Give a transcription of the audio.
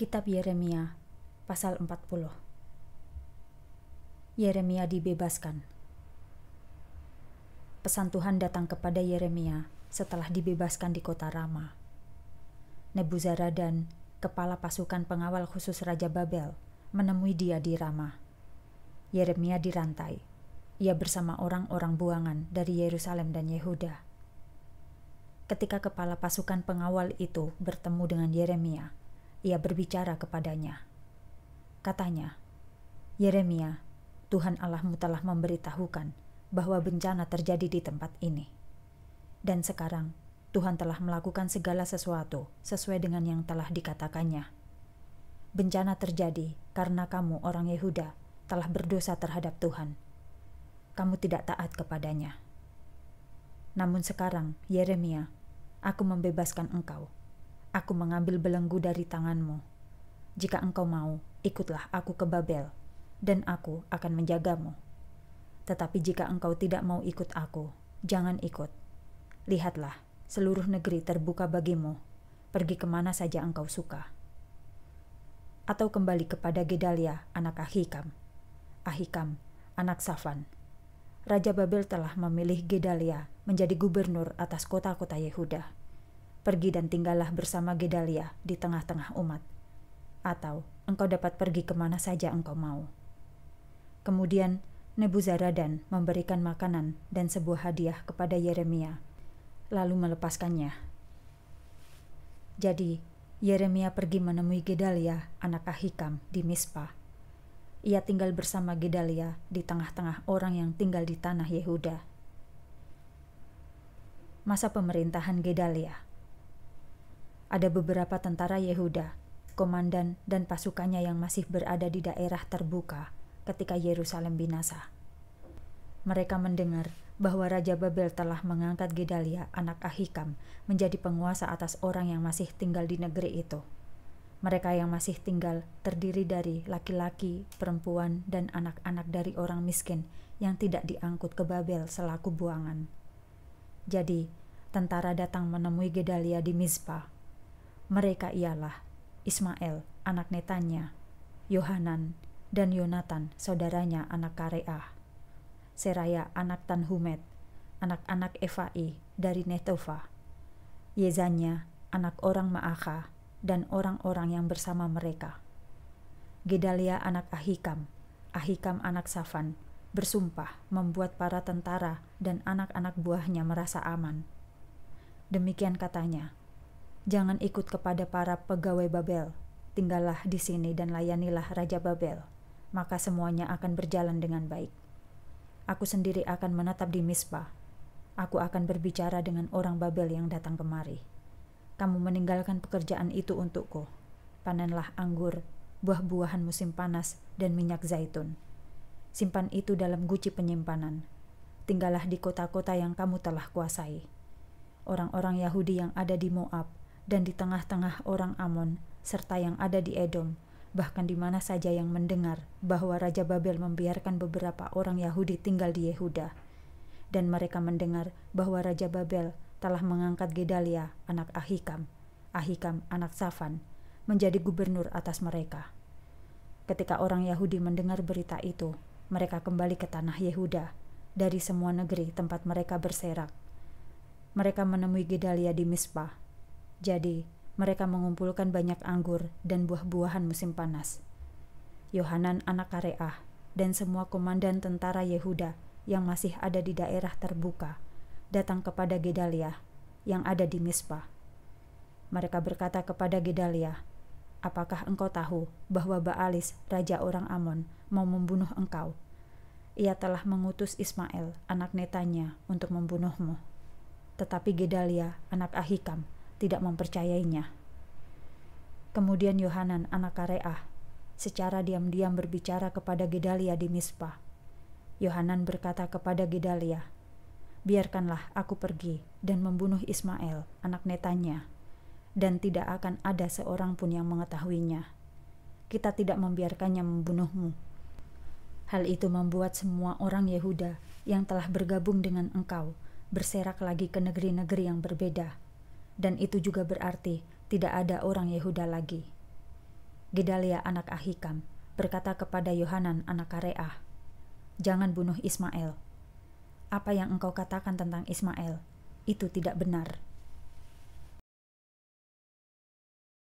Kitab Yeremia pasal 40 Yeremia dibebaskan Pesan Tuhan datang kepada Yeremia setelah dibebaskan di kota Rama. Nebuzaradan, kepala pasukan pengawal khusus Raja Babel, menemui dia di Rama. Yeremia dirantai. Ia bersama orang-orang buangan dari Yerusalem dan Yehuda. Ketika kepala pasukan pengawal itu bertemu dengan Yeremia, ia berbicara kepadanya. Katanya, Yeremia, Tuhan Allahmu telah memberitahukan bahwa bencana terjadi di tempat ini. Dan sekarang, Tuhan telah melakukan segala sesuatu sesuai dengan yang telah dikatakannya. Bencana terjadi karena kamu, orang Yehuda, telah berdosa terhadap Tuhan. Kamu tidak taat kepadanya. Namun sekarang, Yeremia, aku membebaskan engkau Aku mengambil belenggu dari tanganmu. Jika engkau mau, ikutlah aku ke Babel, dan aku akan menjagamu. Tetapi jika engkau tidak mau ikut aku, jangan ikut. Lihatlah, seluruh negeri terbuka bagimu. Pergi kemana saja engkau suka. Atau kembali kepada Gedalia, anak Ahikam. Ahikam, anak Safan. Raja Babel telah memilih Gedalia menjadi gubernur atas kota-kota Yehuda pergi dan tinggallah bersama Gedalia di tengah-tengah umat. Atau engkau dapat pergi kemana saja engkau mau. Kemudian Nebuzaradan memberikan makanan dan sebuah hadiah kepada Yeremia, lalu melepaskannya. Jadi, Yeremia pergi menemui Gedalia, anak Ahikam, di Mispa. Ia tinggal bersama Gedalia di tengah-tengah orang yang tinggal di tanah Yehuda. Masa pemerintahan Gedalia ada beberapa tentara Yehuda, komandan dan pasukannya yang masih berada di daerah terbuka ketika Yerusalem binasa. Mereka mendengar bahwa Raja Babel telah mengangkat Gedalia, anak Ahikam, menjadi penguasa atas orang yang masih tinggal di negeri itu. Mereka yang masih tinggal terdiri dari laki-laki, perempuan, dan anak-anak dari orang miskin yang tidak diangkut ke Babel selaku buangan. Jadi, tentara datang menemui Gedalia di Mizpah mereka ialah Ismail, anak Netanya, Yohanan, dan Yonatan, saudaranya anak Kareah, Seraya, anak Tanhumet, anak-anak Efai dari Netofa, Yezanya, anak orang Maaka, dan orang-orang yang bersama mereka. Gedalia anak Ahikam, Ahikam anak Safan, bersumpah membuat para tentara dan anak-anak buahnya merasa aman. Demikian katanya, Jangan ikut kepada para pegawai Babel. Tinggallah di sini dan layanilah Raja Babel, maka semuanya akan berjalan dengan baik. Aku sendiri akan menetap di Misbah. Aku akan berbicara dengan orang Babel yang datang kemari. Kamu meninggalkan pekerjaan itu untukku. Panenlah anggur, buah-buahan musim panas, dan minyak zaitun. Simpan itu dalam guci penyimpanan. Tinggallah di kota-kota yang kamu telah kuasai orang-orang Yahudi yang ada di Moab dan di tengah-tengah orang Amon serta yang ada di Edom, bahkan di mana saja yang mendengar bahwa Raja Babel membiarkan beberapa orang Yahudi tinggal di Yehuda. Dan mereka mendengar bahwa Raja Babel telah mengangkat Gedalia, anak Ahikam, Ahikam, anak Safan, menjadi gubernur atas mereka. Ketika orang Yahudi mendengar berita itu, mereka kembali ke tanah Yehuda, dari semua negeri tempat mereka berserak. Mereka menemui Gedalia di Mispah jadi, mereka mengumpulkan banyak anggur dan buah-buahan musim panas. Yohanan anak Kareah dan semua komandan tentara Yehuda yang masih ada di daerah terbuka datang kepada Gedalia yang ada di Mispa. Mereka berkata kepada Gedalia, Apakah engkau tahu bahwa Baalis, raja orang Amon, mau membunuh engkau? Ia telah mengutus Ismail, anak netanya, untuk membunuhmu. Tetapi Gedalia, anak Ahikam, tidak mempercayainya. Kemudian Yohanan, anak Kareah, secara diam-diam berbicara kepada Gedalia di Mispa. Yohanan berkata kepada Gedalia, Biarkanlah aku pergi dan membunuh Ismail, anak Netanya, dan tidak akan ada seorang pun yang mengetahuinya. Kita tidak membiarkannya membunuhmu. Hal itu membuat semua orang Yehuda yang telah bergabung dengan engkau berserak lagi ke negeri-negeri yang berbeda dan itu juga berarti tidak ada orang Yehuda lagi. Gedalia anak Ahikam berkata kepada Yohanan anak Kareah, Jangan bunuh Ismail. Apa yang engkau katakan tentang Ismail, itu tidak benar.'